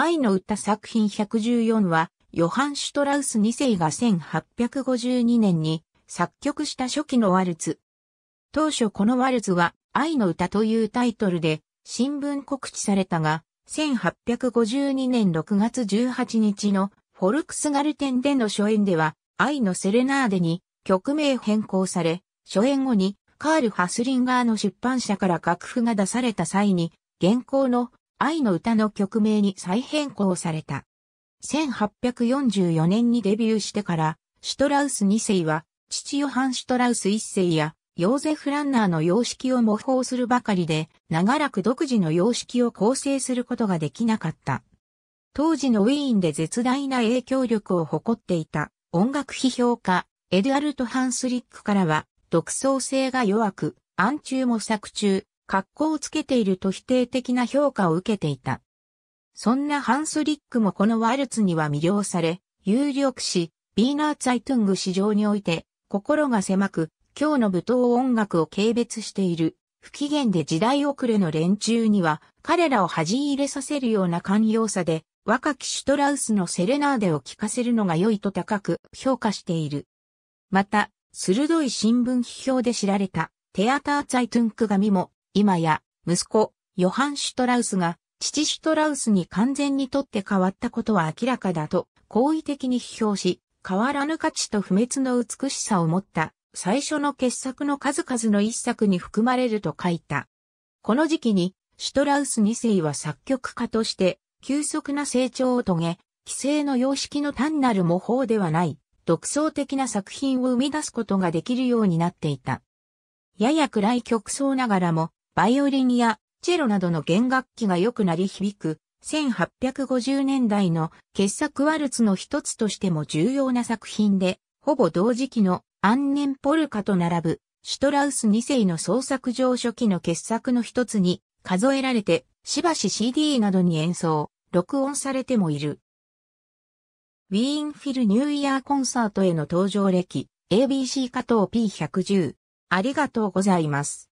愛の歌作品114は、ヨハン・シュトラウス2世が1852年に作曲した初期のワルツ。当初このワルツは、愛の歌というタイトルで、新聞告知されたが、1852年6月18日のフォルクスガルテンでの初演では、愛のセレナーデに曲名変更され、初演後にカール・ハスリンガーの出版社から楽譜が出された際に、現行の愛の歌の曲名に再変更された。1844年にデビューしてから、シュトラウス2世は、父ヨハン・シュトラウス1世や、ヨーゼフ・ランナーの様式を模倣するばかりで、長らく独自の様式を構成することができなかった。当時のウィーンで絶大な影響力を誇っていた音楽批評家、エドアルト・ハンスリックからは、独創性が弱く、暗中模索中、格好をつけていると否定的な評価を受けていた。そんなハンス・リックもこのワルツには魅了され、有力し、ビーナー・ツァイトゥング市場において、心が狭く、今日の舞踏音楽を軽蔑している、不機嫌で時代遅れの連中には、彼らを恥入れさせるような寛容さで、若きシュトラウスのセレナーデを聴かせるのが良いと高く評価している。また、鋭い新聞批評で知られた、テアター・ツァイトゥンク紙も、今や、息子、ヨハン・シュトラウスが、父シュトラウスに完全にとって変わったことは明らかだと、好意的に批評し、変わらぬ価値と不滅の美しさを持った、最初の傑作の数々の一作に含まれると書いた。この時期に、シュトラウス2世は作曲家として、急速な成長を遂げ、規制の様式の単なる模倣ではない、独創的な作品を生み出すことができるようになっていた。やや暗い曲奏ながらも、バイオリンやチェロなどの弦楽器が良くなり響く、1850年代の傑作ワルツの一つとしても重要な作品で、ほぼ同時期のアンネンポルカと並ぶ、シュトラウス2世の創作上初期の傑作の一つに数えられて、しばし CD などに演奏、録音されてもいる。ウィーンフィルニューイヤーコンサートへの登場歴、ABC 加藤 P110。ありがとうございます。